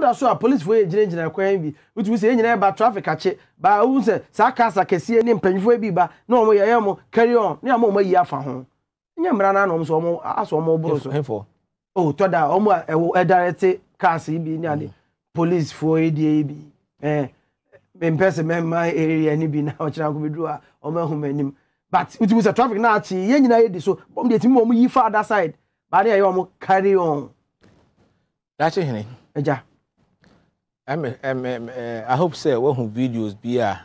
ɔda so a polisifoɔ yɛ gyinagyina kwan bi wotumi sɛ ɛnyina ba traffic akye baa wohu sɛ saa kasa bi ba na ɔmo yɛyɛ mo carry on ni ama afa ho nyɛ mmara ana ɔmo sɛ ɔmo asɔ ɔmo so o tɔ da ɔmo a oh, cars bi ne ade mm. polisifoɔ yi ni bi na ɔkyerɛ akɔ bɛduru a ɔmo ahoma anim but wotumi sɛ traffic nyina di so yi fa other side ɛmɛ ɛmɛ ɛɛ i hope sɛ wɔhu videos bi a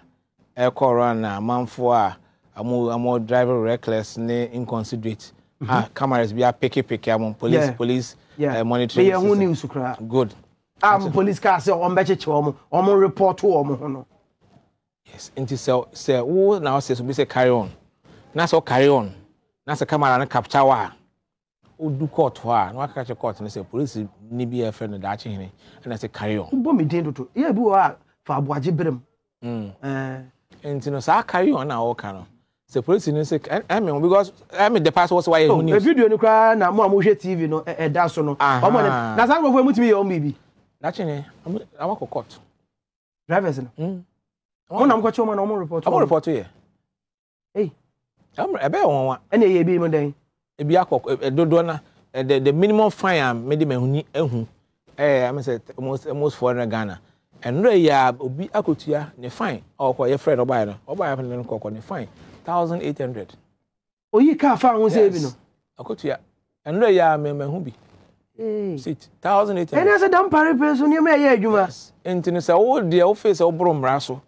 ɛkɔ eh, around a amanfoɔ a ɔmo ɔmo driver reckless ne inconsiderate mm-hmm. ah, a cameras bi apekepeke ɔmo police police eh, monitoring system ɛyɛ ɛho ni nsukura good ah, A am police car sɛ ɔmo bɛkyekyɛ ɔmo ɔmo report ɔmo ho no. yes nti sɛ sɛ wo na ɔsɛ so bi sɛ carry on na sɛ ɔ carry on na sɛ camera no capture wa odu court hɔ a na waka kyerɛ court no sɛ polisi ni bi ɛfɛ no daakye hene ɛna sɛ carry on. bɔ mi den dodo iye bi wɔ a fa abuagye berem. Mm. Eh. nti no saa carry na ɔka no sɛ polisi ni sɛ ɛmi wɔn because ɛmi de pass wɔsɛ wayɛ ɛhu oh, news. video ni koraa na mu a mo hwɛ so no na saa emu tumi yɛ ɔmo biribi. daakye court. drivers no. nam mm. na ebi akɔ e, e, dodoɔ na e, the the minimum fine a mede ma ehuni ehu ɛɛ i'm say most almost four ghana ɛnura yi a obi akotua ne fine ɔkɔ yɛ friend ɔbaa yɛ no ɔbaa yɛ no kɔkɔ ne fine thousand eight hundred. oyi kaa fa ahun sɛ ebi no. akotua ɛnura yi a mɛma ehu bi. seat thousand eight hundred. ɛnna sɛ dam pari pere so nneɛma yɛ adwuma. nti no sɛ wo deɛ wo fɛ sɛ wo boro mmara so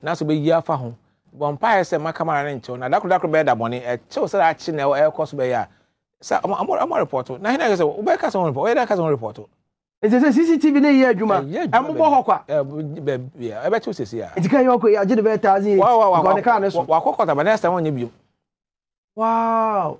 na sɛ bɛ yi afa ho bɔ mpa yɛ sɛ makamara ne nkyɛw na dakorodakoro bɛyɛ dabɔne ɛkyɛw sɛ akye na ɛkɔ so bɛyɛ a sɛ ɔmɔ repɔto na hena kɛ sɛ wobɛka sɛ wɔn repɔto wɔyɛ dɛ ka sɛ wɔn repɔto. ɛsɛ sɛ cctv ne yɛ adwuma ɛmobɔ hɔ kwa ɛbɛkyew sɛsi a ɛtika yɛ ɔkɔ agye de bɛyɛ taase yɛ nkɔne kaa ne so wakɔkɔtaba ne ɛsɛ wɔnyɛ bio wow